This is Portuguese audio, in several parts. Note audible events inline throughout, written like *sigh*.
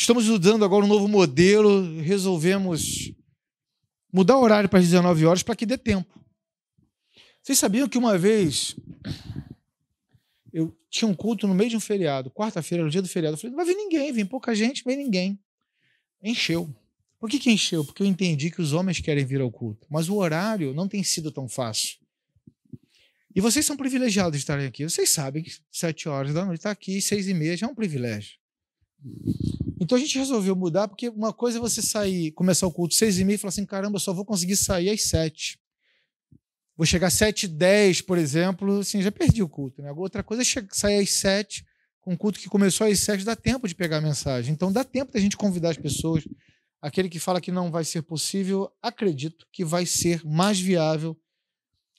Estamos usando agora um novo modelo, resolvemos mudar o horário para as 19 horas para que dê tempo. Vocês sabiam que uma vez eu tinha um culto no meio de um feriado, quarta-feira, no dia do feriado. Eu falei, não vai vir ninguém, vem pouca gente, vem ninguém. Encheu. Por que, que encheu? Porque eu entendi que os homens querem vir ao culto, mas o horário não tem sido tão fácil. E vocês são privilegiados de estarem aqui. Vocês sabem que sete horas da noite está aqui, seis e meia já é um privilégio. Então a gente resolveu mudar, porque uma coisa é você sair, começar o culto às seis e meia e falar assim, caramba, eu só vou conseguir sair às sete. Vou chegar às sete e dez, por exemplo, assim, já perdi o culto. Né? Outra coisa é sair às sete, com um culto que começou às sete, dá tempo de pegar a mensagem. Então dá tempo da gente convidar as pessoas. Aquele que fala que não vai ser possível, acredito que vai ser mais viável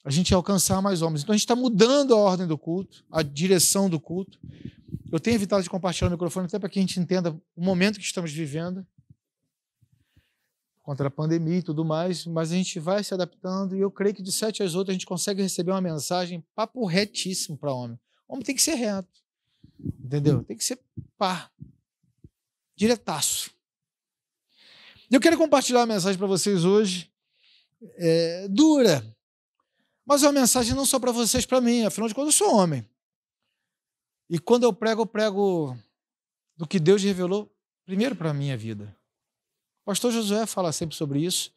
a gente alcançar mais homens. Então a gente está mudando a ordem do culto, a direção do culto, eu tenho evitado de compartilhar o microfone até para que a gente entenda o momento que estamos vivendo, contra a pandemia e tudo mais, mas a gente vai se adaptando e eu creio que de sete às oito a gente consegue receber uma mensagem papo retíssimo para homem. Homem tem que ser reto, entendeu? Tem que ser pá, diretaço. Eu quero compartilhar uma mensagem para vocês hoje, é, dura, mas é uma mensagem não só para vocês, para mim, afinal de contas eu sou homem. E quando eu prego, eu prego do que Deus revelou primeiro para a minha vida. O pastor Josué fala sempre sobre isso.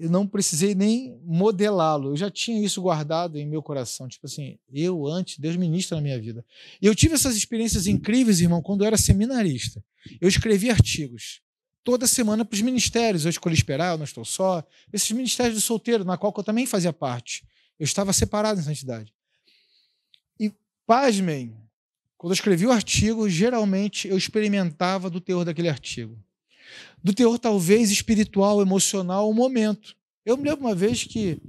Eu não precisei nem modelá-lo. Eu já tinha isso guardado em meu coração. Tipo assim, eu antes, Deus ministra na minha vida. E eu tive essas experiências incríveis, irmão, quando eu era seminarista. Eu escrevi artigos toda semana para os ministérios. Eu escolhi esperar, eu não estou só. Esses ministérios do solteiro, na qual eu também fazia parte. Eu estava separado em santidade. Pasmem, quando eu escrevi o artigo, geralmente eu experimentava do teor daquele artigo. Do teor, talvez, espiritual, emocional, o momento. Eu me lembro uma vez que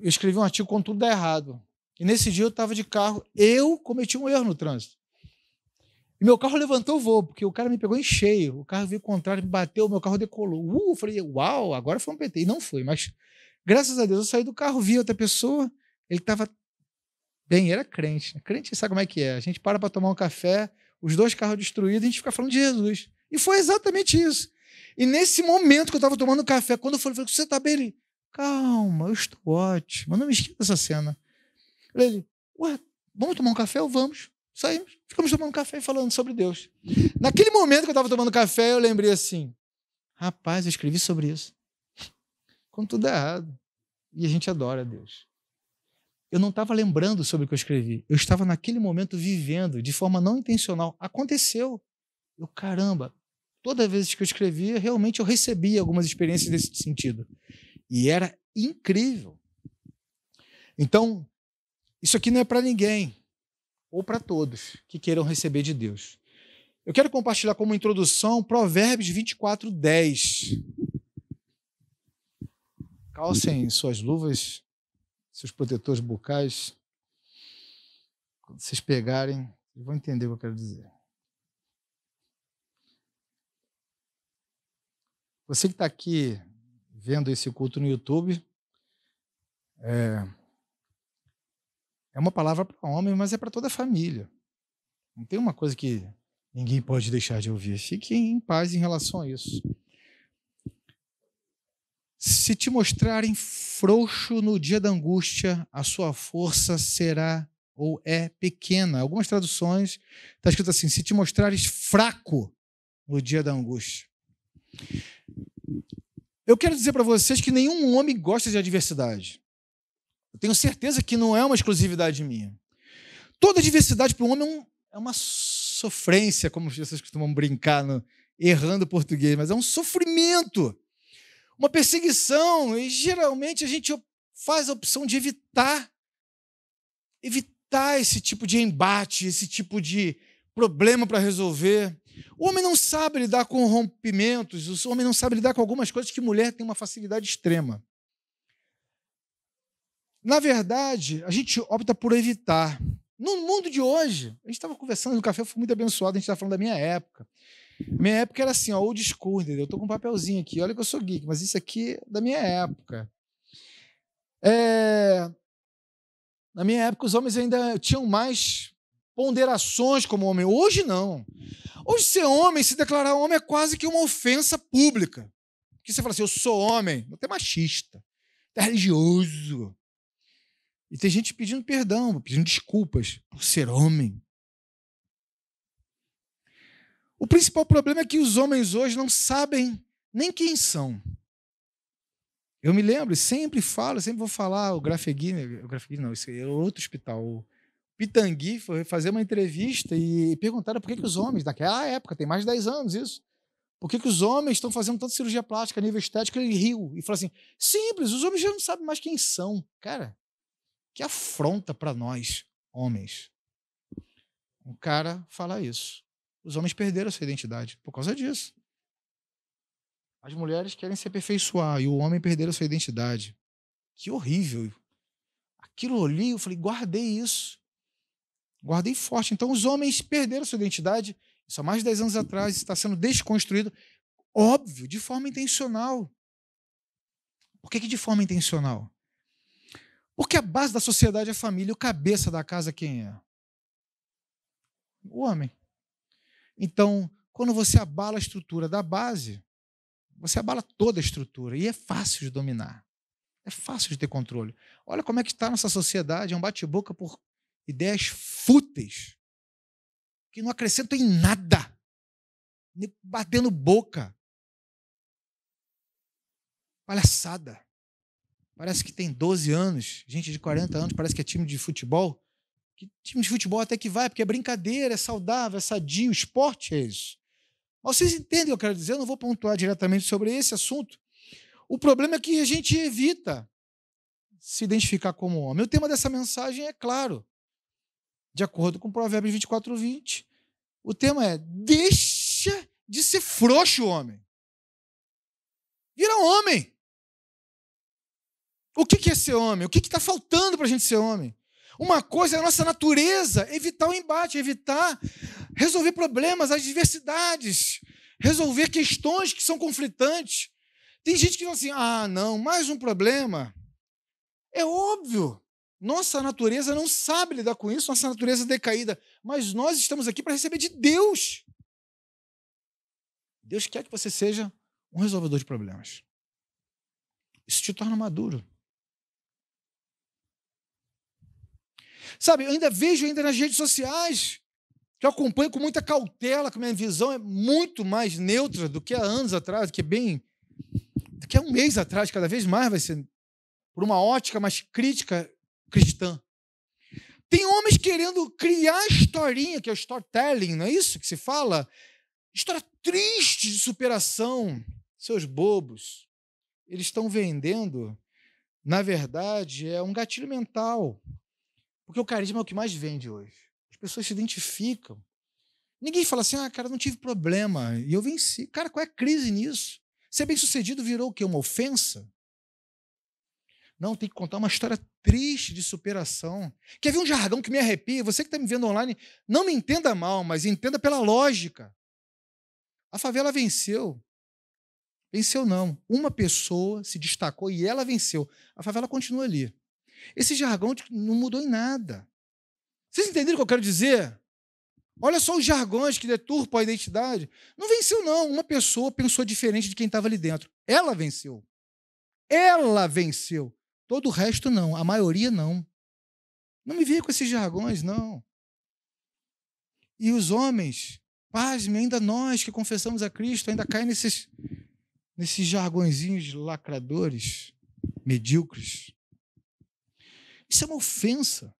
eu escrevi um artigo com tudo dá errado. E nesse dia eu estava de carro, eu cometi um erro no trânsito. E meu carro levantou o voo, porque o cara me pegou em cheio. O carro veio contrário, me bateu, meu carro decolou. Uh, falei, uau, agora foi um PT. E não foi, mas graças a Deus eu saí do carro, vi outra pessoa, ele estava Bem, era é crente. Né? Crente sabe como é que é. A gente para para tomar um café, os dois carros destruídos, a gente fica falando de Jesus. E foi exatamente isso. E nesse momento que eu estava tomando café, quando eu falei, falei você está bem? Ele, calma, eu estou ótimo. Eu não me esqueça dessa cena. Ele, ué, vamos tomar um café? ou Vamos. Saímos, ficamos tomando café e falando sobre Deus. Naquele momento que eu estava tomando café, eu lembrei assim, rapaz, eu escrevi sobre isso. Quando tudo é errado. E a gente adora Deus eu não estava lembrando sobre o que eu escrevi. Eu estava naquele momento vivendo de forma não intencional. Aconteceu. Eu, caramba, toda vez que eu escrevia, realmente eu recebia algumas experiências desse sentido. E era incrível. Então, isso aqui não é para ninguém ou para todos que queiram receber de Deus. Eu quero compartilhar como introdução Provérbios 24, 10. Calcem suas luvas seus protetores bucais. Quando vocês pegarem, vocês vão entender o que eu quero dizer. Você que está aqui vendo esse culto no YouTube, é, é uma palavra para homem, mas é para toda a família. Não tem uma coisa que ninguém pode deixar de ouvir. Fique em paz em relação a isso. Se te mostrarem frouxo no dia da angústia, a sua força será ou é pequena. Algumas traduções está escrito assim: se te mostrares fraco no dia da angústia. Eu quero dizer para vocês que nenhum homem gosta de adversidade. Eu tenho certeza que não é uma exclusividade minha. Toda adversidade para o homem é, é uma sofrência, como vocês costumam brincar no, errando português, mas é um sofrimento uma perseguição, e geralmente a gente faz a opção de evitar. Evitar esse tipo de embate, esse tipo de problema para resolver. O homem não sabe lidar com rompimentos, o homem não sabe lidar com algumas coisas que mulher tem uma facilidade extrema. Na verdade, a gente opta por evitar. No mundo de hoje, a gente estava conversando no café, eu fui muito abençoado, a gente estava falando da minha época. Minha época era assim, ó, old school, entendeu? Eu tô com um papelzinho aqui, olha que eu sou geek, mas isso aqui é da minha época. É... Na minha época, os homens ainda tinham mais ponderações como homem. Hoje, não. Hoje, ser homem, se declarar homem, é quase que uma ofensa pública. Porque você fala assim, eu sou homem, até machista, até religioso. E tem gente pedindo perdão, pedindo desculpas por ser homem. O principal problema é que os homens hoje não sabem nem quem são. Eu me lembro, sempre falo, sempre vou falar, o Grafegui, o Grafegui não, esse é outro hospital, o Pitangui foi fazer uma entrevista e perguntaram por que, que os homens, daquela época, tem mais de 10 anos isso, por que, que os homens estão fazendo tanta cirurgia plástica a nível estético? Ele riu e falou assim, simples, os homens já não sabem mais quem são. Cara, que afronta para nós, homens. Um cara fala isso. Os homens perderam a sua identidade por causa disso. As mulheres querem se aperfeiçoar e o homem perdeu a sua identidade. Que horrível. Aquilo ali, eu falei, guardei isso. Guardei forte. Então, os homens perderam a sua identidade. Isso há mais de 10 anos atrás está sendo desconstruído, óbvio, de forma intencional. Por que, que de forma intencional? Porque a base da sociedade é a família, o cabeça da casa quem é? O homem. Então, quando você abala a estrutura da base, você abala toda a estrutura e é fácil de dominar. É fácil de ter controle. Olha como é que está a nossa sociedade, é um bate-boca por ideias fúteis que não acrescentam em nada, batendo boca. Palhaçada. Parece que tem 12 anos, gente de 40 anos, parece que é time de futebol, que time de futebol até que vai, porque é brincadeira, é saudável, é sadio, esporte é isso. Mas vocês entendem o que eu quero dizer? Eu não vou pontuar diretamente sobre esse assunto. O problema é que a gente evita se identificar como homem. O tema dessa mensagem é claro. De acordo com Provérbios 24, 20, o tema é: deixa de ser frouxo, homem. Vira homem. O que é ser homem? O que está faltando para a gente ser homem? Uma coisa é a nossa natureza, evitar o embate, evitar resolver problemas, as diversidades, resolver questões que são conflitantes. Tem gente que fala assim: ah, não, mais um problema. É óbvio, nossa natureza não sabe lidar com isso, nossa natureza é decaída. Mas nós estamos aqui para receber de Deus. Deus quer que você seja um resolvedor de problemas. Isso te torna maduro. Sabe, eu ainda vejo ainda nas redes sociais, que eu acompanho com muita cautela, que minha visão é muito mais neutra do que há anos atrás, que é bem. do que há um mês atrás, cada vez mais vai ser por uma ótica mais crítica cristã. Tem homens querendo criar historinha, que é o storytelling, não é isso que se fala? História triste de superação. Seus bobos. Eles estão vendendo, na verdade, é um gatilho mental. Porque o carisma é o que mais vende hoje. As pessoas se identificam. Ninguém fala assim, ah, cara, não tive problema e eu venci. Cara, qual é a crise nisso? Ser bem sucedido virou o quê? Uma ofensa? Não, tem que contar uma história triste de superação. Quer ver um jargão que me arrepia? Você que está me vendo online, não me entenda mal, mas entenda pela lógica. A favela venceu. Venceu não. Uma pessoa se destacou e ela venceu. A favela continua ali. Esse jargão não mudou em nada. Vocês entenderam o que eu quero dizer? Olha só os jargões que deturpam a identidade. Não venceu, não. Uma pessoa pensou diferente de quem estava ali dentro. Ela venceu. Ela venceu. Todo o resto, não. A maioria, não. Não me venha com esses jargões, não. E os homens, pasme, ainda nós que confessamos a Cristo, ainda caem nesses, nesses jargõezinhos lacradores, medíocres. Isso é uma ofensa.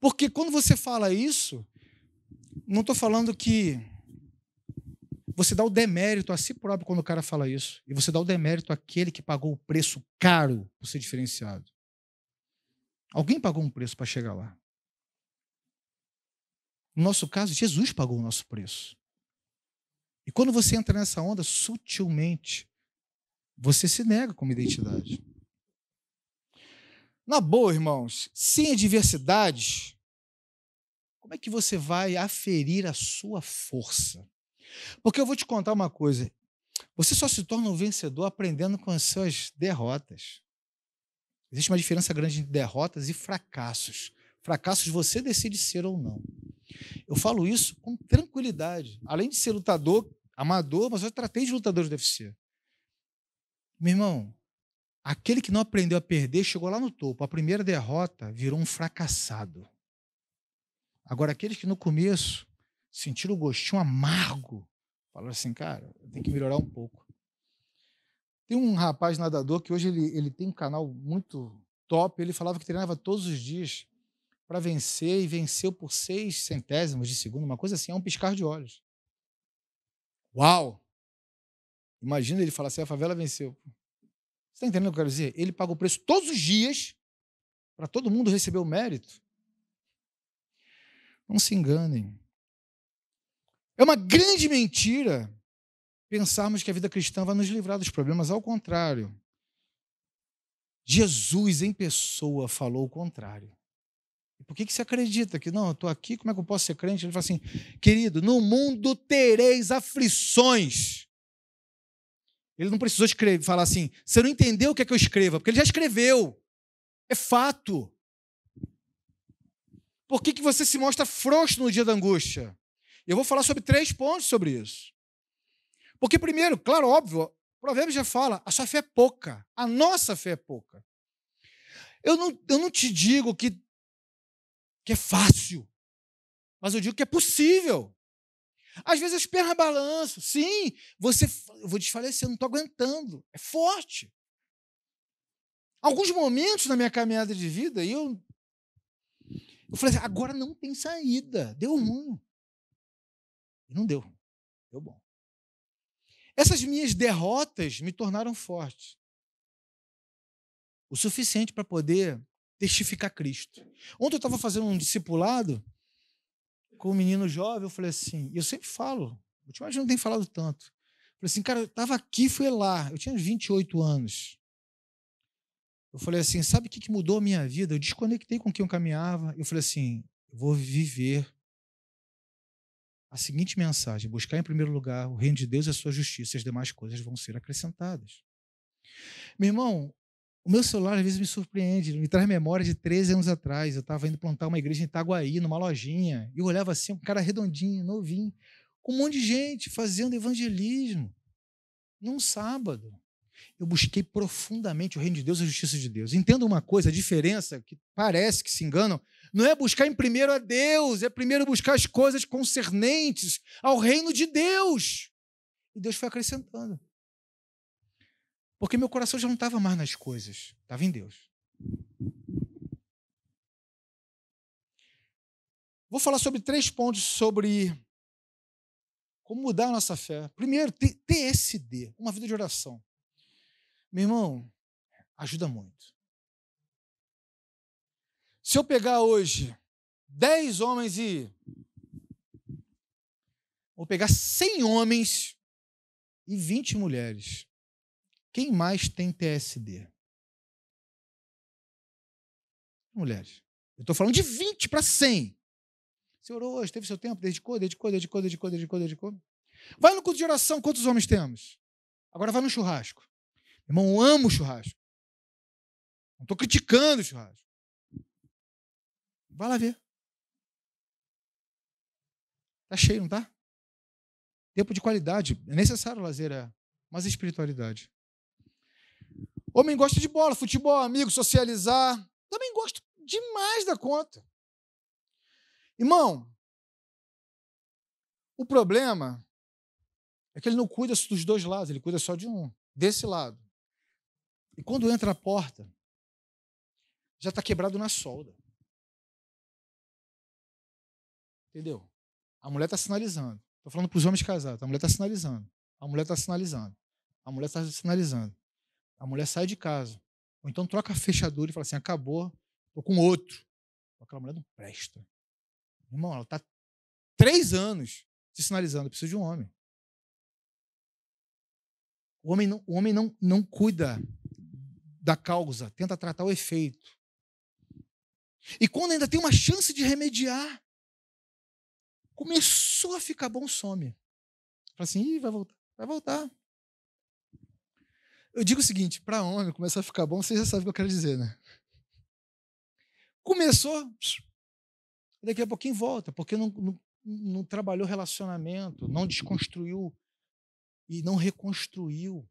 Porque quando você fala isso, não estou falando que você dá o demérito a si próprio quando o cara fala isso. E você dá o demérito àquele que pagou o preço caro por ser diferenciado. Alguém pagou um preço para chegar lá. No nosso caso, Jesus pagou o nosso preço. E quando você entra nessa onda, sutilmente, você se nega como identidade. Na boa, irmãos, sem adversidades, como é que você vai aferir a sua força? Porque eu vou te contar uma coisa: você só se torna um vencedor aprendendo com as suas derrotas. Existe uma diferença grande entre derrotas e fracassos. Fracassos você decide ser ou não. Eu falo isso com tranquilidade. Além de ser lutador, amador, mas eu tratei de lutador do UFC. Meu irmão, Aquele que não aprendeu a perder chegou lá no topo. A primeira derrota virou um fracassado. Agora, aqueles que no começo sentiram o gostinho amargo, falaram assim, cara, tem que melhorar um pouco. Tem um rapaz nadador que hoje ele, ele tem um canal muito top. Ele falava que treinava todos os dias para vencer e venceu por seis centésimos de segundo, uma coisa assim, é um piscar de olhos. Uau! Imagina ele falar assim: a favela venceu. Você está entendendo o que eu quero dizer? Ele paga o preço todos os dias para todo mundo receber o mérito. Não se enganem. É uma grande mentira pensarmos que a vida cristã vai nos livrar dos problemas, ao contrário. Jesus em pessoa falou o contrário. por que, que você acredita que não, eu estou aqui, como é que eu posso ser crente? Ele fala assim: querido, no mundo tereis aflições, ele não precisou escrever, falar assim, você não entendeu o que é que eu escreva, porque ele já escreveu. É fato. Por que, que você se mostra frouxo no dia da angústia? Eu vou falar sobre três pontos sobre isso. Porque, primeiro, claro, óbvio, o Provérbios já fala, a sua fé é pouca, a nossa fé é pouca. Eu não, eu não te digo que, que é fácil, mas eu digo que é possível. Às vezes as pernas balançam. Sim, você, eu vou desfalecer, eu não estou aguentando. É forte. Alguns momentos na minha caminhada de vida, eu, eu falei assim, agora não tem saída. Deu ruim. E não deu Deu bom. Essas minhas derrotas me tornaram forte. O suficiente para poder testificar Cristo. Ontem eu estava fazendo um discipulado com o menino jovem, eu falei assim, e eu sempre falo, eu não tem falado tanto. Eu falei assim, cara, eu estava aqui, fui lá, eu tinha 28 anos. Eu falei assim, sabe o que mudou a minha vida? Eu desconectei com quem eu caminhava. Eu falei assim, eu vou viver a seguinte mensagem: buscar em primeiro lugar o reino de Deus e a sua justiça, as demais coisas vão ser acrescentadas. Meu irmão, o meu celular às vezes me surpreende, me traz memória de 13 anos atrás. Eu estava indo plantar uma igreja em Itaguaí, numa lojinha, e eu olhava assim, um cara redondinho, novinho, com um monte de gente fazendo evangelismo, num sábado. Eu busquei profundamente o reino de Deus e a justiça de Deus. Entenda uma coisa, a diferença, que parece que se enganam, não é buscar em primeiro a Deus, é primeiro buscar as coisas concernentes ao reino de Deus. E Deus foi acrescentando. Porque meu coração já não estava mais nas coisas, estava em Deus. Vou falar sobre três pontos sobre como mudar a nossa fé. Primeiro, TSD, uma vida de oração. Meu irmão, ajuda muito. Se eu pegar hoje dez homens e. Vou pegar cem homens e vinte mulheres. Quem mais tem TSD? Mulheres. Eu estou falando de 20 para 100. Você orou hoje, teve seu tempo, dedicou, dedicou, dedicou, dedicou, dedicou, dedicou. Vai no culto de oração, quantos homens temos? Agora vai no churrasco. Irmão, eu amo churrasco. Não estou criticando o churrasco. Vai lá ver. Está cheio, não está? Tempo de qualidade. É necessário lazer, é. Mas espiritualidade. Homem gosta de bola, futebol, amigo, socializar. Também gosto demais da conta. Irmão, o problema é que ele não cuida dos dois lados, ele cuida só de um, desse lado. E quando entra a porta, já está quebrado na solda. Entendeu? A mulher está sinalizando. Estou falando para os homens casados. Tá? A mulher está sinalizando. A mulher está sinalizando. A mulher está sinalizando. A mulher sai de casa. Ou então troca a fechadura e fala assim: acabou, tô com outro. Aquela mulher não presta. Irmão, ela está três anos se sinalizando: precisa de um homem. O homem não, o homem não, não cuida da causa, tenta tratar o efeito. E quando ainda tem uma chance de remediar, começou a ficar bom, some. Fala assim: Ih, vai voltar, vai voltar. Eu digo o seguinte: para homem começar a ficar bom, você já sabe o que eu quero dizer, né? Começou, daqui a pouquinho volta, porque não, não, não trabalhou relacionamento, não desconstruiu e não reconstruiu.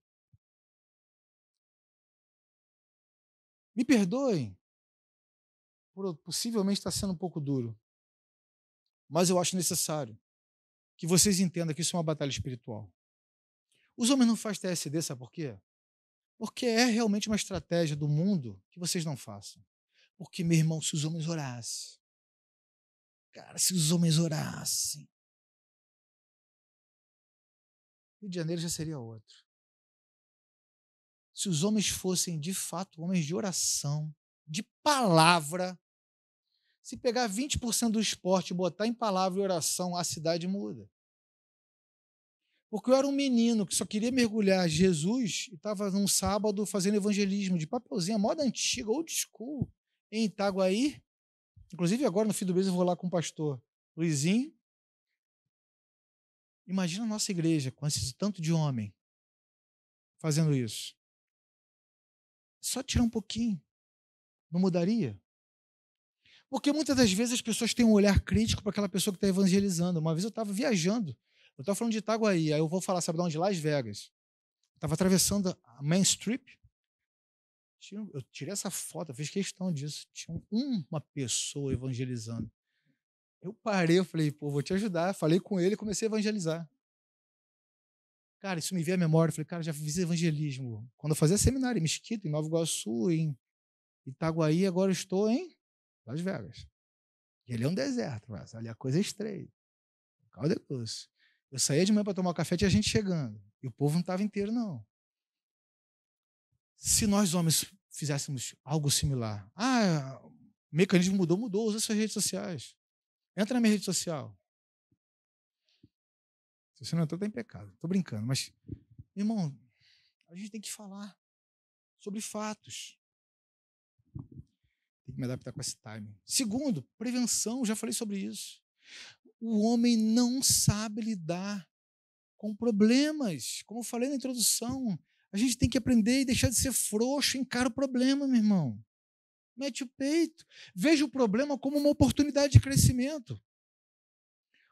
Me perdoem por possivelmente estar tá sendo um pouco duro, mas eu acho necessário que vocês entendam que isso é uma batalha espiritual. Os homens não fazem TSD, sabe por quê? Porque é realmente uma estratégia do mundo que vocês não façam. Porque, meu irmão, se os homens orassem. Cara, se os homens orassem. Rio de Janeiro já seria outro. Se os homens fossem, de fato, homens de oração, de palavra. Se pegar 20% do esporte e botar em palavra e oração, a cidade muda. Porque eu era um menino que só queria mergulhar Jesus e estava num sábado fazendo evangelismo de papelzinha, moda antiga, old school, em Itaguaí. Inclusive, agora no fim do mês eu vou lá com o pastor Luizinho. Imagina a nossa igreja com esse tanto de homem fazendo isso. Só tirar um pouquinho. Não mudaria? Porque muitas das vezes as pessoas têm um olhar crítico para aquela pessoa que está evangelizando. Uma vez eu estava viajando eu estava falando de Itaguaí, aí eu vou falar, sabe de onde? Las Vegas. Estava atravessando a Main Strip. Eu tirei essa foto, fiz questão disso. Tinha uma pessoa evangelizando. Eu parei, eu falei, pô, vou te ajudar. Falei com ele e comecei a evangelizar. Cara, isso me veio à memória. Eu falei, cara, já fiz evangelismo. Quando eu fazia seminário em Mesquita, em Nova Iguaçu, em Itaguaí, agora estou em Las Vegas. E ele é um deserto, mas ali a coisa é estreita. Calda é doce. Eu saía de manhã para tomar café café, tinha gente chegando. E o povo não estava inteiro, não. Se nós homens fizéssemos algo similar, ah, o mecanismo mudou, mudou, usa suas redes sociais. Entra na minha rede social. Se você não entrou, está em pecado. Estou brincando, mas, irmão, a gente tem que falar sobre fatos. Tem que me adaptar com esse timing. Segundo, prevenção, já falei sobre isso o homem não sabe lidar com problemas. Como eu falei na introdução, a gente tem que aprender e deixar de ser frouxo, encara o problema, meu irmão. Mete o peito. Veja o problema como uma oportunidade de crescimento.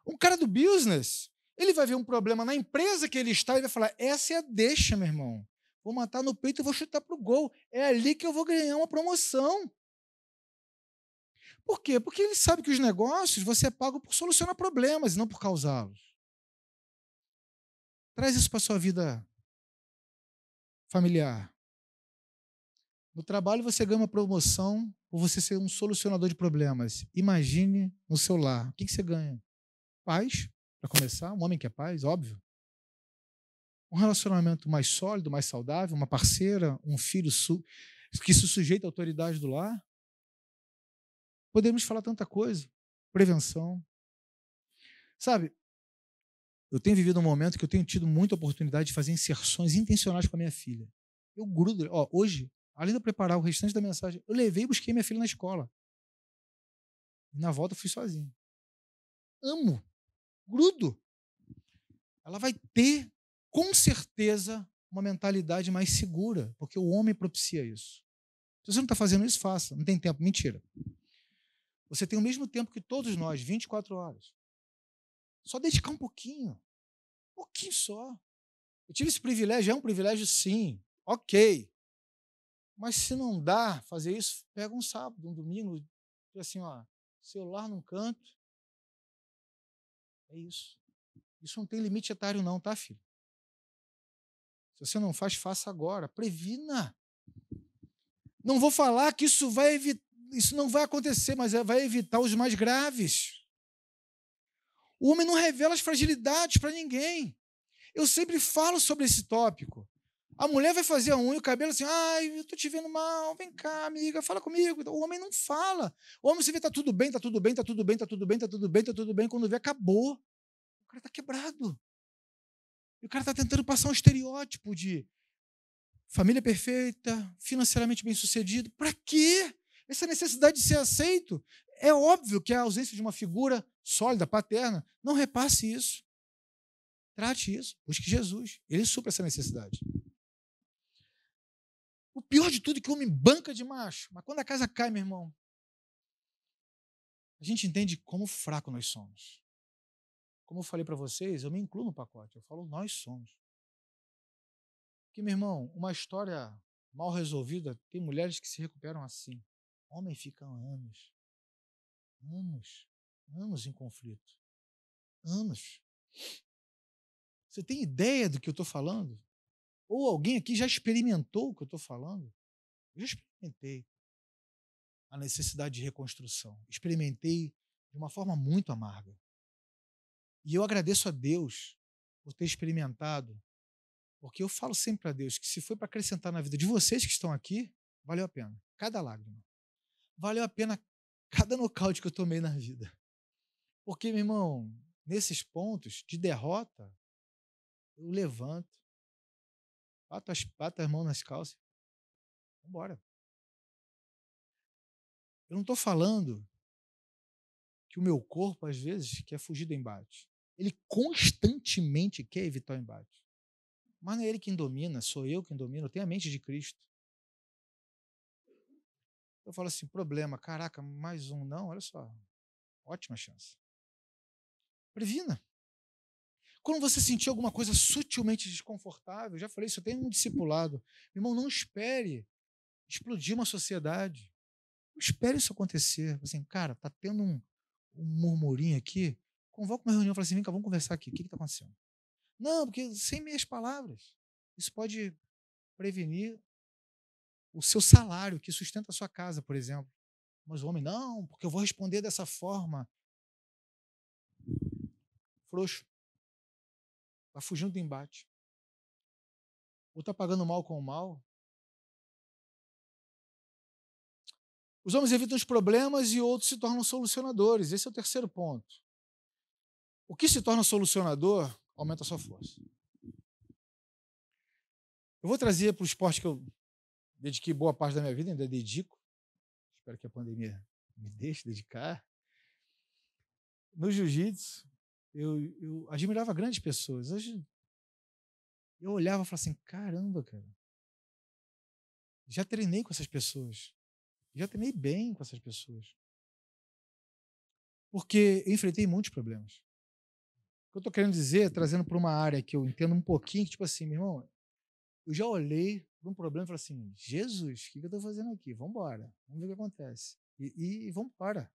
Um cara do business, ele vai ver um problema na empresa que ele está e vai falar: essa é a deixa, meu irmão. Vou matar no peito e vou chutar para o gol. É ali que eu vou ganhar uma promoção. Por quê? Porque ele sabe que os negócios você é pago por solucionar problemas e não por causá-los. Traz isso para a sua vida familiar. No trabalho você ganha uma promoção por você ser um solucionador de problemas. Imagine no seu lar. O que, que você ganha? Paz, para começar. Um homem que é paz, óbvio. Um relacionamento mais sólido, mais saudável, uma parceira, um filho que se sujeita à autoridade do lar. Podemos falar tanta coisa. Prevenção. Sabe, eu tenho vivido um momento que eu tenho tido muita oportunidade de fazer inserções intencionais com a minha filha. Eu grudo. Ó, hoje, além de eu preparar o restante da mensagem, eu levei e busquei minha filha na escola. E na volta eu fui sozinho. Amo. Grudo. Ela vai ter, com certeza, uma mentalidade mais segura, porque o homem propicia isso. Se você não está fazendo isso, faça. Não tem tempo. Mentira. Você tem o mesmo tempo que todos nós, 24 horas. Só dedicar um pouquinho. Um pouquinho só. Eu tive esse privilégio, é um privilégio sim. Ok. Mas se não dá fazer isso, pega um sábado, um domingo, assim, ó, celular num canto. É isso. Isso não tem limite etário, não, tá, filho? Se você não faz, faça agora. Previna. Não vou falar que isso vai evitar isso não vai acontecer, mas é, vai evitar os mais graves. O homem não revela as fragilidades para ninguém. Eu sempre falo sobre esse tópico. A mulher vai fazer a unha, o cabelo assim, ai, eu tô te vendo mal, vem cá, amiga, fala comigo. O homem não fala. O homem se vê, tá tudo bem, tá tudo bem, tá tudo bem, tá tudo bem, tá tudo bem, tá tudo bem. Quando vê, acabou. O cara tá quebrado. E o cara está tentando passar um estereótipo de família perfeita, financeiramente bem sucedido. Para quê? Essa necessidade de ser aceito. É óbvio que a ausência de uma figura sólida, paterna, não repasse isso. Trate isso. Busque Jesus. Ele supra essa necessidade. O pior de tudo é que o homem banca de macho. Mas quando a casa cai, meu irmão, a gente entende como fraco nós somos. Como eu falei para vocês, eu me incluo no pacote. Eu falo, nós somos. Porque, meu irmão, uma história mal resolvida, tem mulheres que se recuperam assim. Homem fica anos, anos, anos em conflito. Anos. Você tem ideia do que eu estou falando? Ou alguém aqui já experimentou o que eu estou falando? Eu já experimentei a necessidade de reconstrução. Experimentei de uma forma muito amarga. E eu agradeço a Deus por ter experimentado, porque eu falo sempre para Deus que se foi para acrescentar na vida de vocês que estão aqui, valeu a pena. Cada lágrima valeu a pena cada nocaute que eu tomei na vida. Porque, meu irmão, nesses pontos de derrota, eu levanto, bato as, bato as mãos nas calças, embora. Eu não estou falando que o meu corpo, às vezes, quer é fugir do embate. Ele constantemente quer evitar o embate. Mas não é ele quem domina, sou eu quem domino, eu tenho a mente de Cristo. Eu falo assim: problema, caraca, mais um. Não, olha só. Ótima chance. Previna. Quando você sentir alguma coisa sutilmente desconfortável, já falei isso, eu tenho um discipulado. Meu irmão, não espere explodir uma sociedade. Não espere isso acontecer. Assim, cara, tá tendo um, um murmurinho aqui. Convoca uma reunião e fala assim: vem cá, vamos conversar aqui. O que está acontecendo? Não, porque sem meias palavras. Isso pode prevenir o seu salário que sustenta a sua casa, por exemplo. Mas o homem, não, porque eu vou responder dessa forma. Frouxo. Está fugindo do embate. Ou está pagando mal com o mal. Os homens evitam os problemas e outros se tornam solucionadores. Esse é o terceiro ponto. O que se torna solucionador aumenta a sua força. Eu vou trazer para o esporte que eu dediquei boa parte da minha vida, ainda dedico. Espero que a pandemia me deixe dedicar. No jiu-jitsu, eu, eu, admirava grandes pessoas. Hoje, eu olhava e falava assim: caramba, cara. Já treinei com essas pessoas. Já treinei bem com essas pessoas. Porque eu enfrentei muitos problemas. O que eu estou querendo dizer, trazendo para uma área que eu entendo um pouquinho, tipo assim, meu irmão, eu já olhei para um problema e falei assim: Jesus, o que, que eu estou fazendo aqui? Vamos embora, vamos ver o que acontece. E, e vamos para.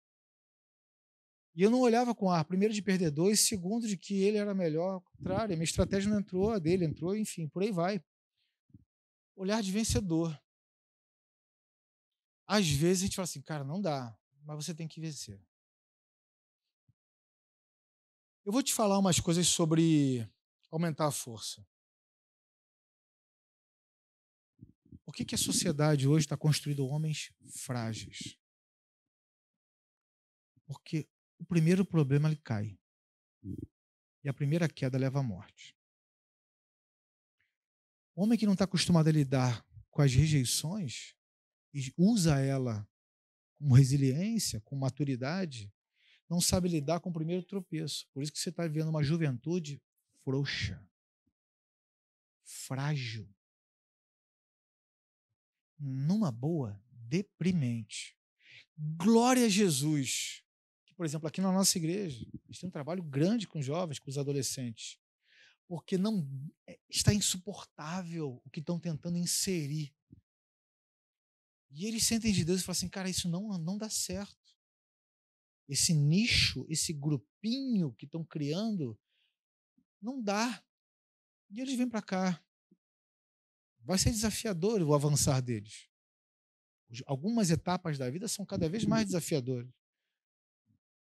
E eu não olhava com ar, primeiro, de perdedor, dois, segundo, de que ele era melhor, ao contrário, minha estratégia não entrou, a dele entrou, enfim, por aí vai. Olhar de vencedor. Às vezes a gente fala assim, cara, não dá, mas você tem que vencer. Eu vou te falar umas coisas sobre aumentar a força. Por que, que a sociedade hoje está construindo homens frágeis? Porque o primeiro problema ele cai. E a primeira queda leva à morte. O homem que não está acostumado a lidar com as rejeições e usa ela com resiliência, com maturidade, não sabe lidar com o primeiro tropeço. Por isso que você está vivendo uma juventude frouxa, frágil numa boa, deprimente. Glória a Jesus. Que, por exemplo, aqui na nossa igreja, a gente tem um trabalho grande com os jovens, com os adolescentes, porque não é, está insuportável o que estão tentando inserir. E eles sentem de Deus e falam assim, cara, isso não, não dá certo. Esse nicho, esse grupinho que estão criando, não dá. E eles vêm para cá vai ser desafiador o avançar deles. Algumas etapas da vida são cada vez mais desafiadoras.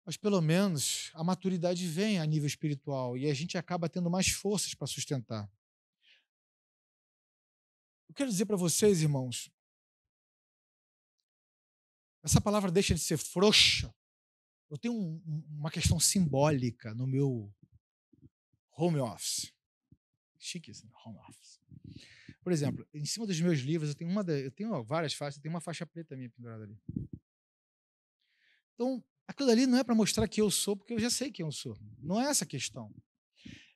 Mas pelo menos a maturidade vem a nível espiritual e a gente acaba tendo mais forças para sustentar. Eu quero dizer para vocês, irmãos, essa palavra deixa de ser frouxa. Eu tenho um, uma questão simbólica no meu home office. Chique isso, né? home office. Por exemplo, em cima dos meus livros, eu tenho uma da, eu tenho ó, várias faixas, eu tenho uma faixa preta minha pendurada ali. Então, aquilo ali não é para mostrar que eu sou, porque eu já sei quem eu sou. Não é essa a questão.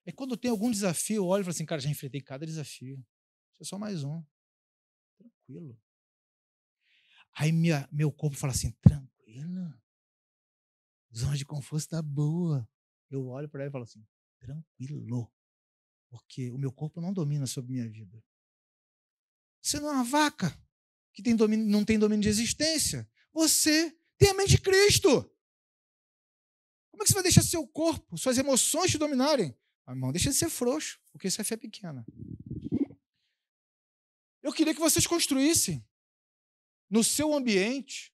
É quando tenho algum desafio, eu olho e falo assim, cara, já enfrentei cada desafio. Isso é só mais um. Tranquilo. Aí minha, meu corpo fala assim, tranquilo. Zona de conforto está boa. Eu olho para ele e falo assim, tranquilo. Porque o meu corpo não domina sobre minha vida. Você não é uma vaca que tem domínio, não tem domínio de existência. Você tem a mente de Cristo. Como é que você vai deixar seu corpo, suas emoções te dominarem? Ah, irmão, deixa de ser frouxo, porque isso é fé pequena. Eu queria que vocês construíssem no seu ambiente.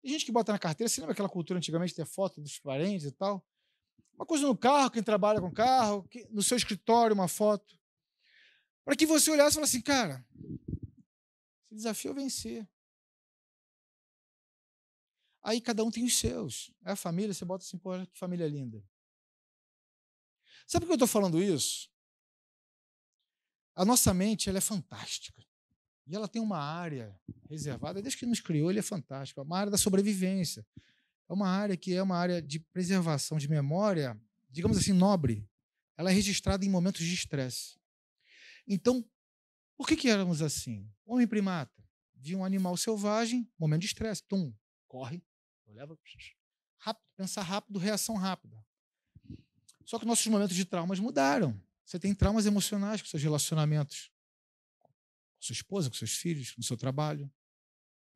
Tem gente que bota na carteira, você lembra aquela cultura antigamente de ter foto dos parentes e tal? Uma coisa no carro, quem trabalha com carro, no seu escritório, uma foto. Para que você olhasse e falasse assim, cara, esse desafio é vencer. Aí cada um tem os seus. É a família, você bota assim, pô, que família linda. Sabe por que eu estou falando isso? A nossa mente ela é fantástica. E ela tem uma área reservada, desde que nos criou, ele é fantástico. É uma área da sobrevivência. É uma área que é uma área de preservação de memória, digamos assim, nobre. Ela é registrada em momentos de estresse. Então, por que, que éramos assim? Homem primata, vi um animal selvagem, momento de estresse, tum, corre, leva, rápido, pensar rápido, reação rápida. Só que nossos momentos de traumas mudaram. Você tem traumas emocionais com seus relacionamentos, com sua esposa, com seus filhos, com seu trabalho.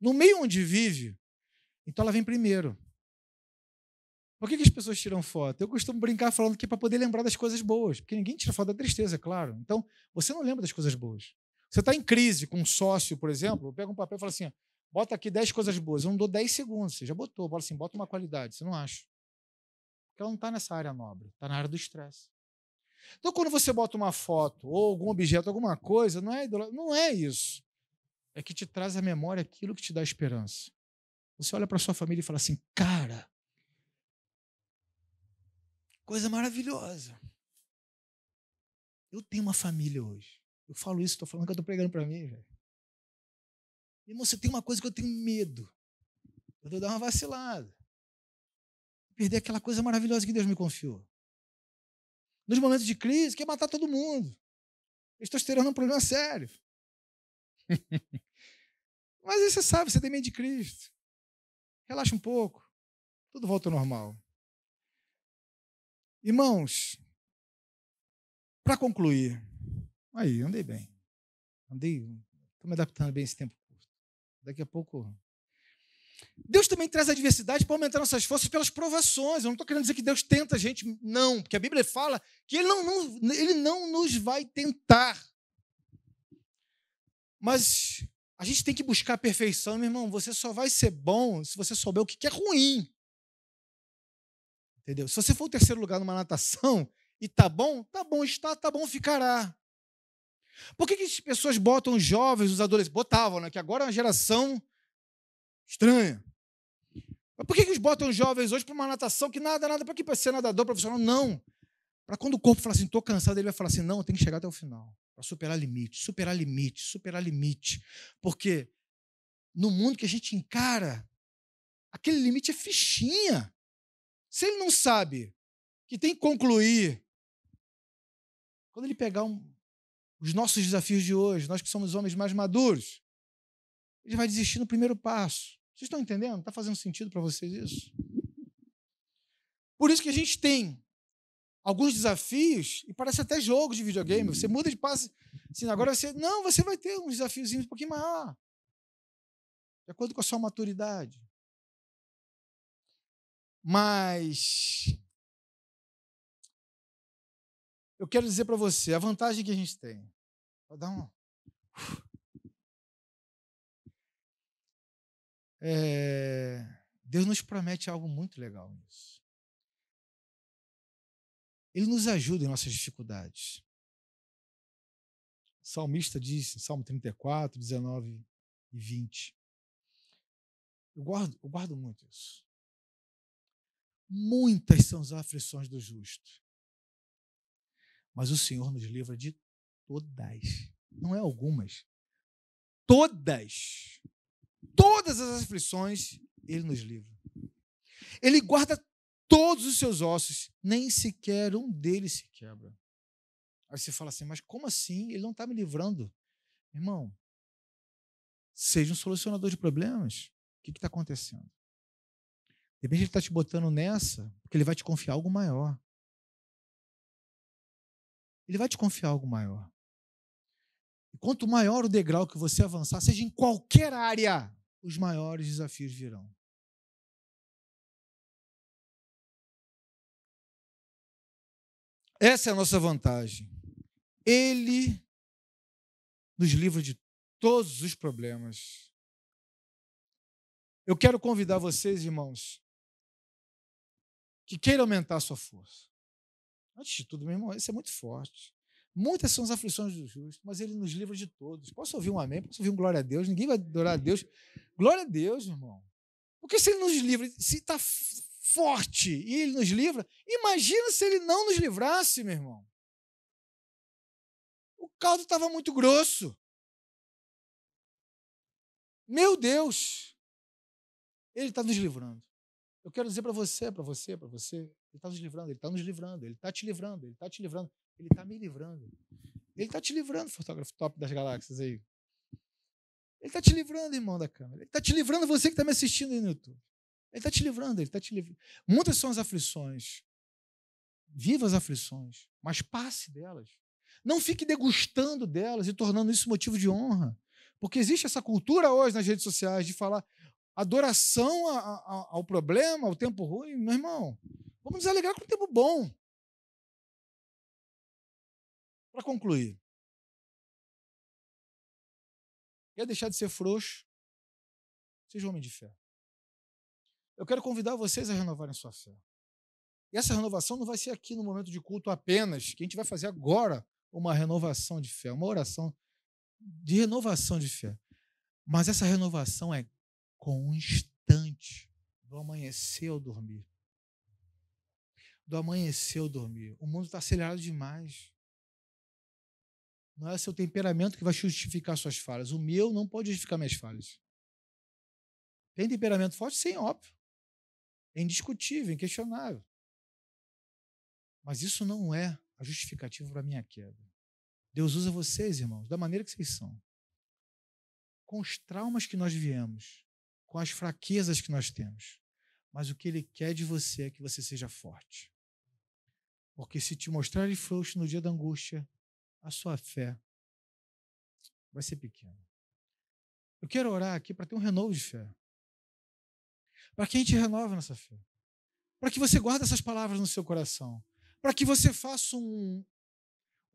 No meio onde vive, então ela vem primeiro. Por que, que as pessoas tiram foto? Eu costumo brincar falando que é para poder lembrar das coisas boas, porque ninguém tira foto da tristeza, é claro. Então, você não lembra das coisas boas. Você está em crise com um sócio, por exemplo, pega um papel e fala assim: bota aqui 10 coisas boas. Eu não dou 10 segundos, você já botou. Bota assim, bota uma qualidade, você não acha. Porque ela não está nessa área nobre, está na área do estresse. Então, quando você bota uma foto ou algum objeto, alguma coisa, não é, não é isso. É que te traz à memória aquilo que te dá esperança. Você olha para sua família e fala assim: cara, Coisa maravilhosa. Eu tenho uma família hoje. Eu falo isso, estou falando que eu estou pregando para mim, velho. Irmão, você tem uma coisa que eu tenho medo. Eu vou dar uma vacilada. Perder aquela coisa maravilhosa que Deus me confiou. Nos momentos de crise, quer matar todo mundo. Estou é um problema sério. *laughs* Mas aí você sabe, você tem medo de Cristo. Relaxa um pouco. Tudo volta ao normal. Irmãos, para concluir, aí, andei bem. Andei, estou me adaptando bem esse tempo curto. Daqui a pouco. Deus também traz adversidade para aumentar nossas forças pelas provações. Eu não estou querendo dizer que Deus tenta a gente, não, porque a Bíblia fala que Ele não, não, ele não nos vai tentar. Mas a gente tem que buscar a perfeição, meu irmão. Você só vai ser bom se você souber o que é ruim. Entendeu? Se você for o terceiro lugar numa natação *laughs* e tá bom, tá bom está, tá bom ficará. Por que, que as pessoas botam os jovens, os adolescentes? Botavam, né? Que agora é uma geração estranha. Mas por que, que eles botam os jovens hoje para uma natação que nada, nada? Para que para ser nadador profissional? Não. Para quando o corpo falar assim, estou cansado, ele vai falar assim, não, tem que chegar até o final. Para superar limite, superar limite, superar limite. Porque no mundo que a gente encara, aquele limite é fichinha. Se ele não sabe que tem que concluir, quando ele pegar um, os nossos desafios de hoje, nós que somos homens mais maduros, ele vai desistir no primeiro passo. Vocês estão entendendo? Está fazendo sentido para vocês isso? Por isso que a gente tem alguns desafios, e parece até jogo de videogame. Você muda de passo, Assim, agora você. Não, você vai ter uns desafiozinho um pouquinho maior. De acordo com a sua maturidade. Mas eu quero dizer para você a vantagem que a gente tem. Vou dar um. É... Deus nos promete algo muito legal nisso. Ele nos ajuda em nossas dificuldades. O salmista diz em Salmo 34, 19 e 20. Eu guardo, eu guardo muito isso. Muitas são as aflições do justo. Mas o Senhor nos livra de todas, não é algumas. Todas. Todas as aflições ele nos livra. Ele guarda todos os seus ossos, nem sequer um deles se quebra. Aí você fala assim, mas como assim? Ele não está me livrando. Irmão, seja um solucionador de problemas. O que está acontecendo? De repente ele está te botando nessa porque ele vai te confiar algo maior. Ele vai te confiar algo maior. E quanto maior o degrau que você avançar, seja em qualquer área, os maiores desafios virão. Essa é a nossa vantagem. Ele nos livra de todos os problemas. Eu quero convidar vocês, irmãos, que queira aumentar a sua força. Antes de tudo, meu irmão, isso é muito forte. Muitas são as aflições do justo, mas ele nos livra de todos. Posso ouvir um amém? Posso ouvir um glória a Deus? Ninguém vai adorar a Deus. Glória a Deus, meu irmão. Porque se ele nos livra, se está forte e ele nos livra, imagina se ele não nos livrasse, meu irmão. O caldo estava muito grosso. Meu Deus! Ele está nos livrando. Eu quero dizer para você, para você, para você, ele está nos livrando, ele está nos livrando, ele está te livrando, ele está te livrando, ele está me livrando. Ele está te livrando, fotógrafo top das galáxias aí. Ele está te livrando, irmão da câmera. Ele está te livrando, você que está me assistindo aí no YouTube. Ele está te livrando, ele está te livrando. Muitas são as aflições. Viva as aflições, mas passe delas. Não fique degustando delas e tornando isso motivo de honra. Porque existe essa cultura hoje nas redes sociais de falar: adoração a, a, ao problema, ao tempo ruim, meu irmão, vamos nos alegrar com o tempo bom. Para concluir, quer deixar de ser frouxo? Seja homem de fé. Eu quero convidar vocês a renovarem sua fé. E essa renovação não vai ser aqui no momento de culto apenas, que a gente vai fazer agora uma renovação de fé, uma oração de renovação de fé. Mas essa renovação é com um instante do amanhecer ao dormir. Do amanhecer ao dormir. O mundo está acelerado demais. Não é seu temperamento que vai justificar suas falhas. O meu não pode justificar minhas falhas. Tem temperamento forte? Sim, óbvio. É indiscutível, inquestionável. Mas isso não é a justificativa para a minha queda. Deus usa vocês, irmãos, da maneira que vocês são. Com os traumas que nós viemos, com as fraquezas que nós temos. Mas o que Ele quer de você é que você seja forte. Porque se te mostrarem frouxo no dia da angústia, a sua fé vai ser pequena. Eu quero orar aqui para ter um renovo de fé. Para que a gente renova nossa fé. Para que você guarde essas palavras no seu coração. Para que você faça um,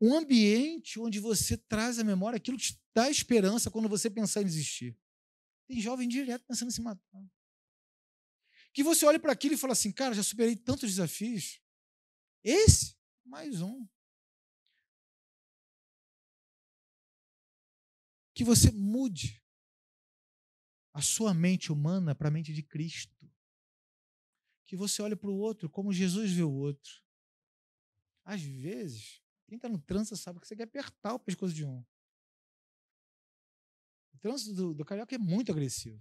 um ambiente onde você traz à memória aquilo que te dá esperança quando você pensar em desistir. Tem jovem direto pensando em se matar. Que você olhe para aquilo e fala assim, cara, já superei tantos desafios. Esse, mais um. Que você mude a sua mente humana para a mente de Cristo. Que você olhe para o outro como Jesus vê o outro. Às vezes, quem está no trança sabe que você quer apertar o pescoço de um trânsito do, do Carioca é muito agressivo.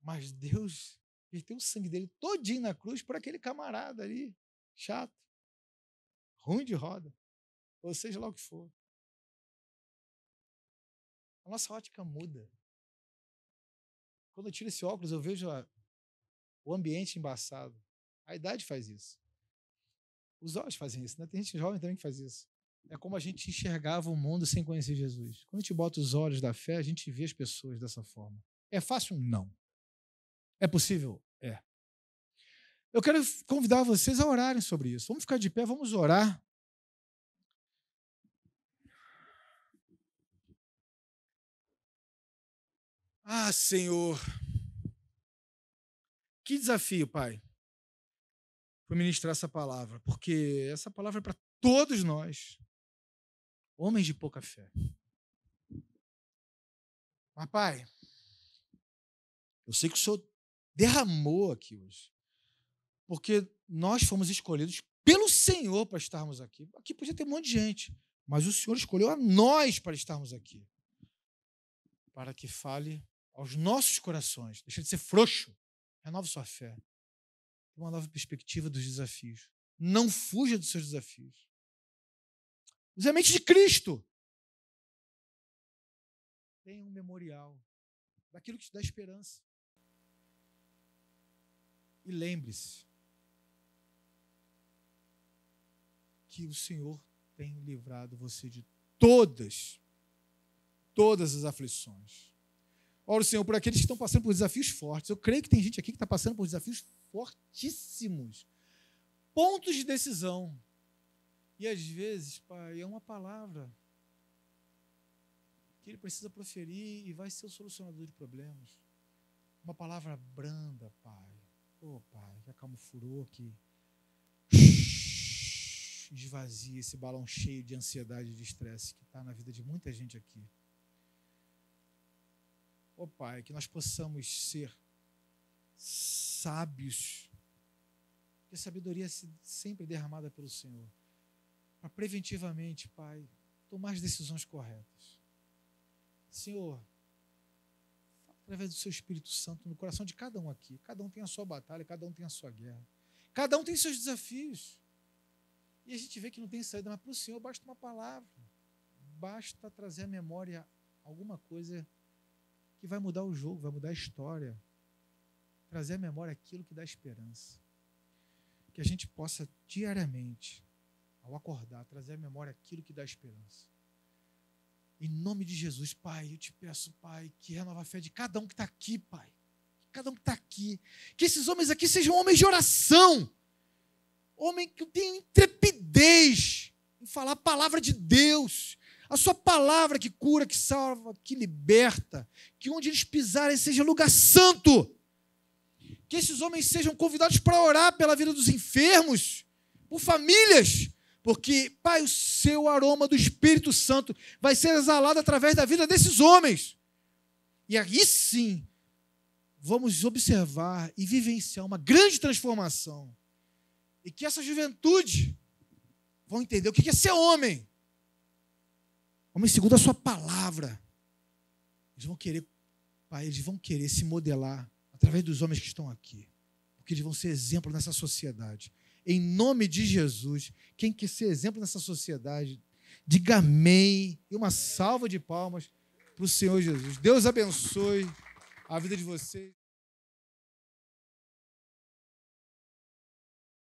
Mas Deus verteu o sangue dele todinho na cruz por aquele camarada ali, chato, ruim de roda, ou seja lá o que for. A nossa ótica muda. Quando eu tiro esse óculos, eu vejo a, o ambiente embaçado. A idade faz isso. Os olhos fazem isso, né? Tem gente jovem também que faz isso é como a gente enxergava o mundo sem conhecer Jesus. Quando a gente bota os olhos da fé, a gente vê as pessoas dessa forma. É fácil? Não. É possível? É. Eu quero convidar vocês a orarem sobre isso. Vamos ficar de pé, vamos orar. Ah, Senhor. Que desafio, Pai, para ministrar essa palavra, porque essa palavra é para todos nós. Homens de pouca fé. Mas, pai, eu sei que o Senhor derramou aqui hoje. Porque nós fomos escolhidos pelo Senhor para estarmos aqui. Aqui podia ter um monte de gente, mas o Senhor escolheu a nós para estarmos aqui. Para que fale aos nossos corações. Deixa de ser frouxo. Renova sua fé. Uma nova perspectiva dos desafios. Não fuja dos seus desafios. Usei a mente de Cristo. Tem um memorial daquilo que te dá esperança. E lembre-se que o Senhor tem livrado você de todas, todas as aflições. Ora, Senhor, por aqueles que estão passando por desafios fortes. Eu creio que tem gente aqui que está passando por desafios fortíssimos. Pontos de decisão. E às vezes, Pai, é uma palavra que ele precisa proferir e vai ser o solucionador de problemas. Uma palavra branda, Pai. Ô, oh, Pai, que acalma o furor, que esvazia esse balão cheio de ansiedade e de estresse que está na vida de muita gente aqui. Ô, oh, Pai, que nós possamos ser sábios, que a sabedoria é sempre derramada pelo Senhor para preventivamente, Pai, tomar as decisões corretas. Senhor, através do seu Espírito Santo no coração de cada um aqui. Cada um tem a sua batalha, cada um tem a sua guerra. Cada um tem seus desafios. E a gente vê que não tem saída, mas para o Senhor basta uma palavra. Basta trazer à memória alguma coisa que vai mudar o jogo, vai mudar a história. Trazer à memória aquilo que dá esperança. Que a gente possa diariamente ao acordar, trazer à memória aquilo que dá esperança. Em nome de Jesus, Pai, eu te peço, Pai, que renova a fé de cada um que está aqui, Pai. Cada um que está aqui. Que esses homens aqui sejam homens de oração. Homem que tem intrepidez em falar a palavra de Deus. A sua palavra que cura, que salva, que liberta. Que onde eles pisarem seja lugar santo. Que esses homens sejam convidados para orar pela vida dos enfermos, por famílias, porque, Pai, o seu aroma do Espírito Santo vai ser exalado através da vida desses homens. E aí sim, vamos observar e vivenciar uma grande transformação. E que essa juventude vão entender o que é ser homem. Homem segundo a sua palavra. Eles vão querer, Pai, eles vão querer se modelar através dos homens que estão aqui. Porque eles vão ser exemplo nessa sociedade. Em nome de Jesus, quem quer ser exemplo nessa sociedade, diga amém e uma salva de palmas para o Senhor Jesus. Deus abençoe a vida de vocês.